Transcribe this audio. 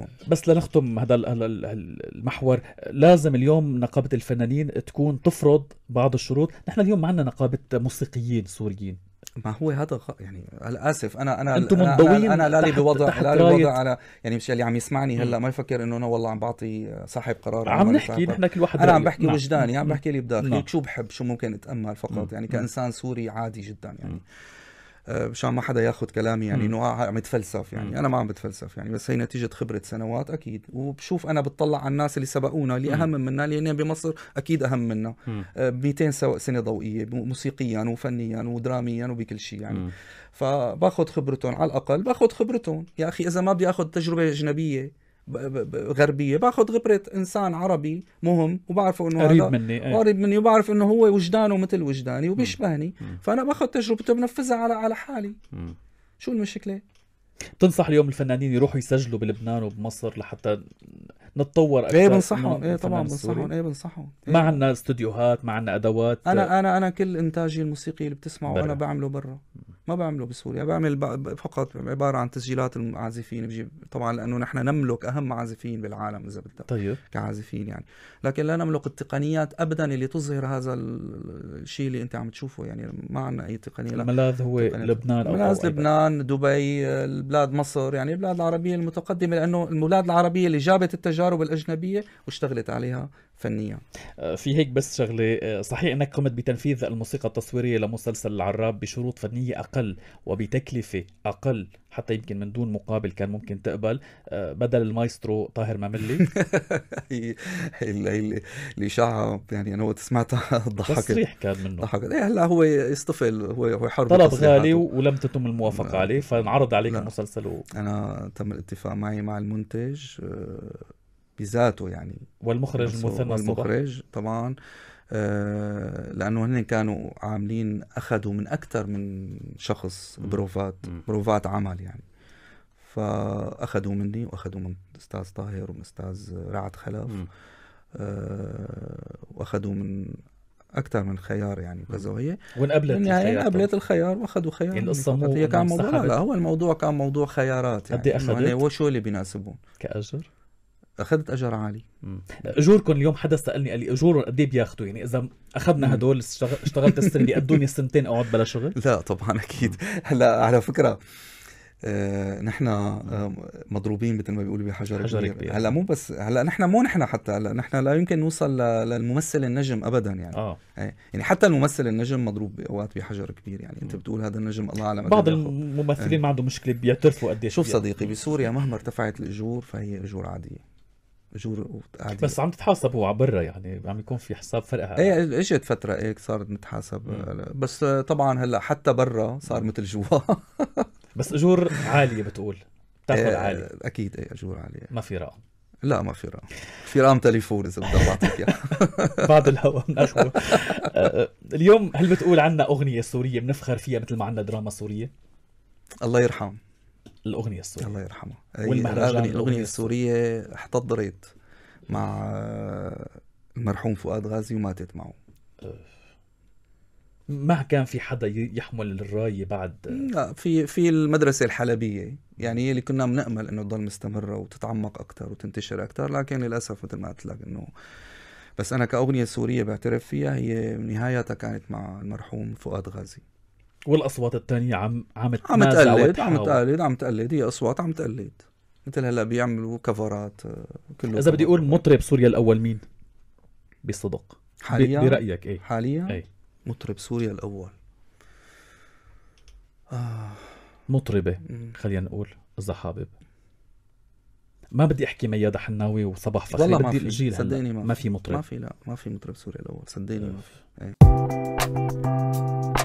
بحبهم بس لنختم هذا المحور لازم اليوم نقابة الفنانين تكون تفرض بعض الشروط نحن اليوم معنا نقابة موسيقيين سوريين ما هو هذا غ... يعني اسف انا انا انتم انا, انا, أنا لالي بوضع لا لي بوضع على يعني مش اللي عم يسمعني هلا ما يفكر انه انا والله عم بعطي صاحب قرار عم نحكي نحن كل واحد انا عم بحكي نعم. وجداني عم نعم. بحكي اللي بداخلي نعم. شو بحب شو ممكن اتامل فقط م. يعني كانسان سوري عادي جدا يعني م. آه، مشان ما حدا ياخذ كلامي يعني انه آه، عم يتفلسف يعني انا ما عم بتفلسف يعني بس هي نتيجه خبره سنوات اكيد وبشوف انا بتطلع على الناس اللي سبقونا اللي اهم منا لان بمصر اكيد اهم منا 200 آه، سنه ضوئيه موسيقيا وفنيا ودراميا وبكل شيء يعني فباخذ خبرتهم على الاقل باخذ خبرتهم يا اخي اذا ما بدي اخذ تجربه اجنبيه غربيه باخذ غبره انسان عربي مهم وبعرفه انه قريب مني أيه. قريب مني وبعرف انه هو وجدانه مثل وجداني وبيشبهني فانا باخذ تجربته بنفذها على على حالي م. شو المشكله بتنصح اليوم الفنانين يروحوا يسجلوا بلبنان وبمصر لحتى نتطور اكثر ايه بنصحهم ايه طبعا بنصحهم ايه بنصحهم إيه. ما عندنا استوديوهات ما عندنا ادوات انا انا انا كل انتاجي الموسيقي اللي بتسمعه انا بعمله برا ما بعمله بسوريا يعني بعمل فقط عباره عن تسجيلات المعازفين بجيب طبعا لانه نحن نملك اهم عازفين بالعالم اذا بدك طيب كعازفين يعني لكن لا نملك التقنيات ابدا اللي تظهر هذا الشيء اللي انت عم تشوفه يعني ما عندنا اي تقنيه الملاذ هو لبنان او ملاذ لبنان دبي البلاد مصر يعني البلاد العربيه المتقدمه لانه البلاد العربيه اللي جابت التجارب الاجنبيه واشتغلت عليها فنيا آه، في هيك بس شغله آه، صحيح انك قمت بتنفيذ الموسيقى التصويريه لمسلسل العراب بشروط فنيه اقل وبتكلفه اقل حتى يمكن من دون مقابل كان ممكن تقبل آه، بدل المايسترو طاهر مملي هي الاشاعه يعني انا وقت سمعتها ضحكت تصريح كان منه ضحكت ايه هلا هو يصطفل هو هو حرب طلب غالي ولم تتم الموافقه عليه فانعرض عليك لا. المسلسل و... انا تم الاتفاق معي مع المنتج بذاته يعني والمخرج مثنى والمخرج طبعا آه لانه هن كانوا عاملين اخذوا من اكثر من شخص بروفات بروفات عمل يعني فاخذوا مني واخذوا من استاذ طاهر ومن استاذ رعد خلف آه واخذوا من اكثر من خيار يعني وكذا وهي وانقبلت الخيار يعني قبلت الخيار واخذوا خيار يعني, يعني. القصه مو هي كان موضوع لا هو الموضوع كان موضوع خيارات إيه يعني قد اخذت؟ هو شو اللي بيناسبهم؟ كاجر؟ اخذت اجر عالي اجوركم اليوم حدا سالني قال لي اجورهم قد ايه بياخذوا يعني اذا اخذنا هدول اشتغلت السنه بيقدوني سنتين اقعد بلا شغل؟ لا طبعا اكيد هلا على فكره آه، نحن آه، مضروبين مثل ما بيقولوا بحجر كبير. كبير هلا مو بس هلا نحن مو نحن حتى هلا نحن لا يمكن نوصل للممثل النجم ابدا يعني آه. إيه، يعني حتى الممثل النجم مضروب اوقات بحجر كبير يعني انت بتقول هذا النجم الله اعلم بعض إيه الممثلين إيه. ما عندهم مشكله بيعترفوا قديش شوف صديقي بسوريا مهما ارتفعت الاجور فهي اجور عاديه اجور وقاعدين بس عم تتحاسبوا على برا يعني عم يكون في حساب فرق ايه اجت فتره هيك إيه صارت نتحاسب بس طبعا هلا حتى برا صار مثل جوا بس اجور عاليه بتقول بتاخذ إيه عاليه اكيد ايه اجور عاليه ما في رقم لا ما في رقم في رقم تليفون اذا بدي اعطيك اياه بعد الهواء أه، اليوم هل بتقول عنا اغنيه سوريه بنفخر فيها مثل ما عنا دراما سوريه الله يرحم الاغنيه السوريه الله يرحمه والمهرجان الاغنيه السوريه احتضرت مع المرحوم آه، فؤاد غازي وماتت معه ما كان في حدا يحمل الرايه بعد لا في في المدرسه الحلبيه يعني هي اللي كنا بنامل انه تضل مستمره وتتعمق اكثر وتنتشر اكثر لكن للاسف مثل ما قلت لك انه بس انا كاغنيه سوريه بعترف فيها هي نهايتها كانت مع المرحوم فؤاد غازي والاصوات الثانيه عم عم عم تقلد عم تقلد عم تقلد هي اصوات عم تقلد مثل هلا بيعملوا كفرات آه، كله اذا بدي اقول مطرب سوريا الاول مين؟ بصدق حاليا برايك ايه حاليا ايه؟ مطرب سوريا الاول آه. مطربه خلينا نقول اذا حابب ما بدي احكي ميادة حناوي وصباح فخري والله بدي الجيل صدقني ما, ما في مطرب ما في لا ما في مطرب سوريا الاول صدقني ما إيه. في ايه.